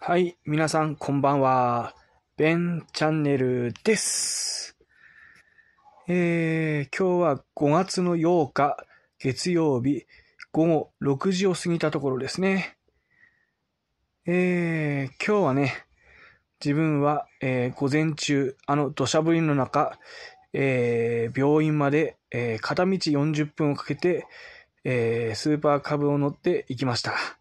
はい、皆さんこんばんは。ベンチャンネルです。えー、今日は5月の8日、月曜日、午後6時を過ぎたところですね。えー、今日はね、自分は、えー、午前中、あの土砂降りの中、えー、病院まで、えー、片道40分をかけて、えー、スーパーカブを乗って行きました。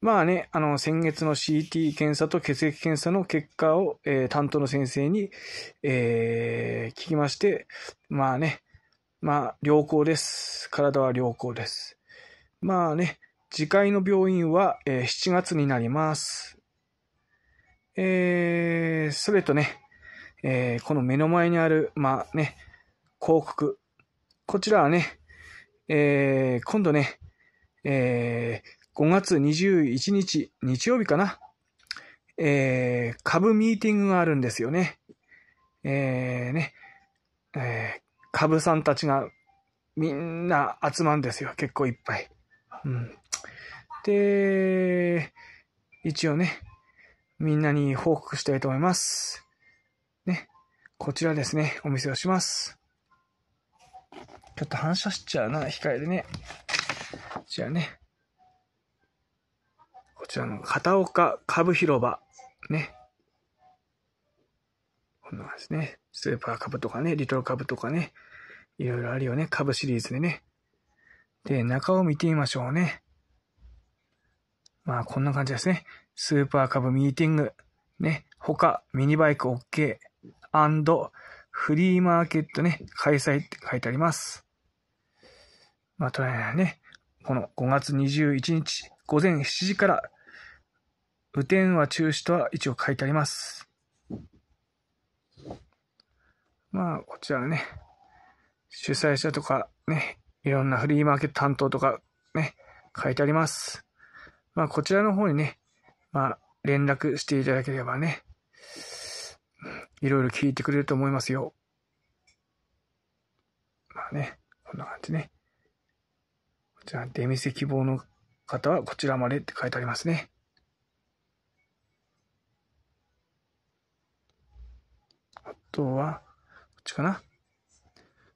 まあね、あの、先月の CT 検査と血液検査の結果を、えー、担当の先生に、えー、聞きまして、まあね、まあ、良好です。体は良好です。まあね、次回の病院は、えー、7月になります。えー、それとね、えー、この目の前にある、まあね、広告。こちらはね、えー、今度ね、えー5月21日、日曜日かな。えー、株ミーティングがあるんですよね。えー、ね、えー、株さんたちがみんな集まるんですよ。結構いっぱい。うん。で、一応ね、みんなに報告したいと思います。ね。こちらですね、お見せをします。ちょっと反射しちゃうな、控えでね。じゃあね。ちらの片岡株広場、ね。こんなですね。スーパー株とかね、リトル株とかね。いろいろあるよね。株シリーズでね。で、中を見てみましょうね。まあ、こんな感じですね。スーパー株ミーティング。ね。他、ミニバイク OK。アンド、フリーマーケットね、開催って書いてあります。まあ、とりあえずね、この5月21日午前7時から雨天は中止とは一応書いてあります。まあ、こちらね、主催者とかね、いろんなフリーマーケット担当とかね、書いてあります。まあ、こちらの方にね、まあ、連絡していただければね、いろいろ聞いてくれると思いますよ。まあね、こんな感じね。こちら、出店希望の方はこちらまでって書いてありますね。あとは、こっちかな。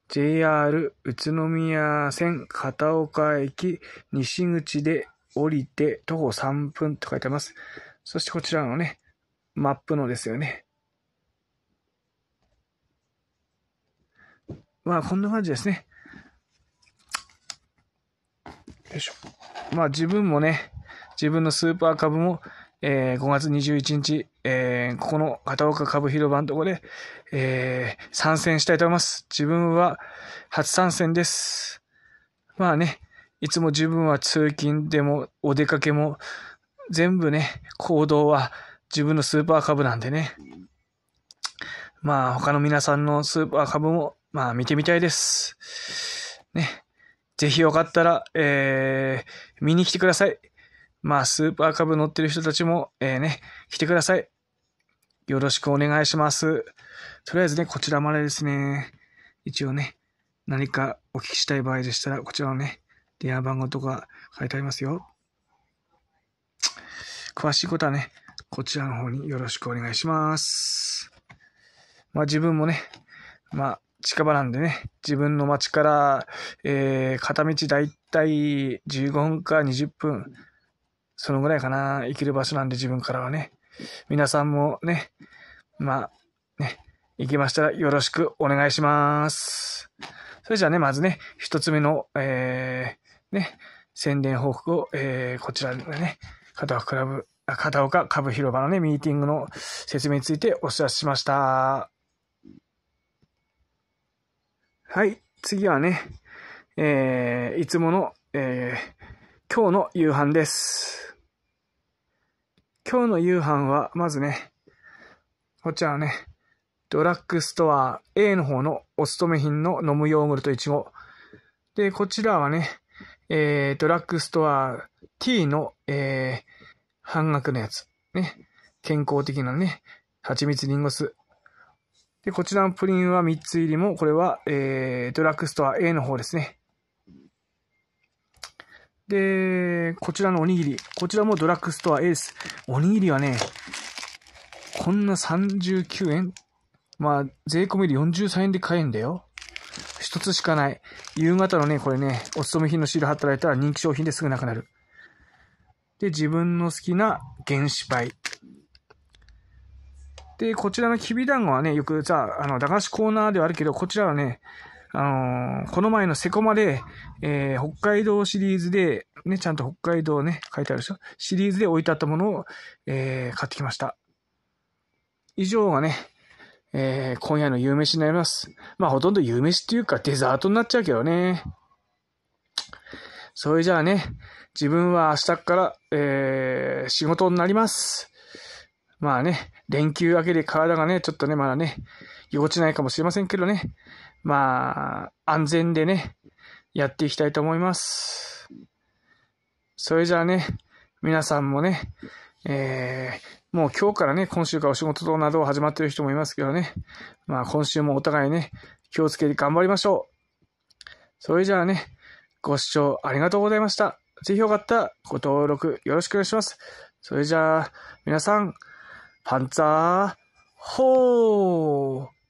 JR 宇都宮線片岡駅西口で降りて徒歩3分と書いてます。そしてこちらのね、マップのですよね。まあこんな感じですね。よいしょ。まあ自分もね、自分のスーパー株も、えー、5月21日えー、ここの片岡株広場のとこで、えー、参戦したいと思います。自分は初参戦です。まあね、いつも自分は通勤でもお出かけも全部ね、行動は自分のスーパー株なんでね。まあ他の皆さんのスーパー株もまあ見てみたいです。ね。ぜひよかったら、えー、見に来てください。まあスーパー株乗ってる人たちも、えー、ね、来てください。よろしくお願いします。とりあえずね、こちらまでですね、一応ね、何かお聞きしたい場合でしたら、こちらのね、電話番号とか書いてありますよ。詳しいことはね、こちらの方によろしくお願いします。まあ自分もね、まあ近場なんでね、自分の町から、えー、片道だいたい15分か20分、そのぐらいかな、行ける場所なんで自分からはね。皆さんもね、まあ、ね、行きましたらよろしくお願いします。それじゃあね、まずね、一つ目の、えー、ね、宣伝報告を、えー、こちらのね、片岡クラブ、片岡株広場のね、ミーティングの説明についてお知らせしました。はい、次はね、えー、いつもの、えー、今日の夕飯です。今日の夕飯は、まずね、こちらね、ドラッグストア A の方のお勤め品の飲むヨーグルトちご。で、こちらはね、えー、ドラッグストア T の、えー、半額のやつ。ね。健康的なね、蜂蜜リンゴ酢。で、こちらのプリンは3つ入りも、これは、えー、ドラッグストア A の方ですね。で、こちらのおにぎり。こちらもドラッグストアエース。おにぎりはね、こんな39円まあ、税込みで43円で買えんだよ。一つしかない。夕方のね、これね、お勤め品のシール貼ってられたら人気商品ですぐなくなる。で、自分の好きな原子灰。で、こちらのきび団子はね、よくさ、あの、駄菓子コーナーではあるけど、こちらはね、あのー、この前のセコマで、えー、北海道シリーズで、ね、ちゃんと北海道ね、書いてあるでしょシリーズで置いてあったものを、えー、買ってきました。以上がね、えー、今夜の夕飯になります。まあ、ほとんど夕飯っていうかデザートになっちゃうけどね。それじゃあね、自分は明日から、えー、仕事になります。まあね、連休明けで体がね、ちょっとね、まだね、幼稚ちないかもしれませんけどね。まあ、安全でね、やっていきたいと思います。それじゃあね、皆さんもね、えー、もう今日からね、今週からお仕事等など始まってる人もいますけどね、まあ今週もお互いね、気をつけて頑張りましょう。それじゃあね、ご視聴ありがとうございました。ぜひよかったらご登録よろしくお願いします。それじゃあ、皆さん、パンツァー、ほー